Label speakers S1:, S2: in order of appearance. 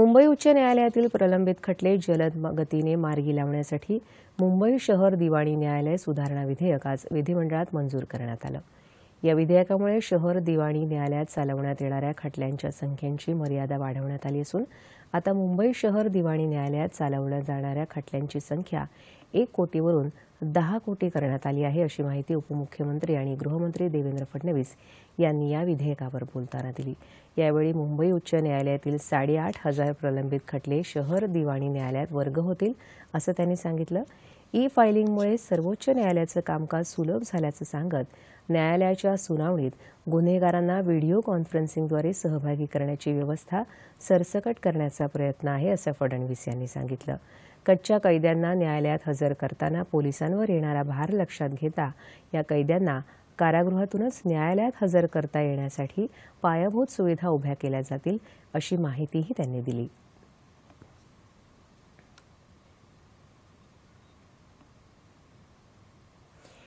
S1: मुंबई उच्च न्यायालयातील प्रलंबित खटले जलद गतीने मार्गी लावण्यासाठी मुंबई शहर दिवाणी न्यायालय सुधारणा विधेयक आज विधिमंडळात मंजूर करण्यात आलं या विधेयकामुळे शहर दिवाणी न्यायालयात चालवण्यात येणाऱ्या खटल्यांच्या संख्येची मर्यादा वाढवण्यात आली असून आता मुंबई शहर दिवाणी न्यायालयात चालवल्या जाणाऱ्या खटल्यांची संख्या एक कोटीवरून दहा कोटी करण्यात आली आहे अशी माहिती उपमुख्यमंत्री आणि गृहमंत्री देवेंद्र फडणवीस यांनी या विधेयकावर बोलताना दिली यावेळी मुंबई उच्च न्यायालयातील साडेआठ हजार प्रलंबित खटले शहर दिवाणी न्यायालयात वर्ग होतील असं त्यांनी सांगितलं ई फायलिंगमुळे सर्वोच्च न्यायालयाचं कामकाज सुलभ झाल्याचं सांगत न्यायालयाच्या सुनावणीत गुन्हेगारांना व्हिडिओ कॉन्फरन्सिंगद्वारे सहभागी करण्याची व्यवस्था सरसकट करण्याचा प्रयत्न आहे असं फडणवीस यांनी सांगितलं कच्च्या कैद्यांना न्यायालयात हजर करताना पोलिसांवर येणारा भार लक्षात घेता या कैद्यांना कारागृहातूनच न्यायालयात हजर करता येण्यासाठी पायाभूत सुविधा उभ्या केल्या जातील अशी माहितीही त्यांनी दिली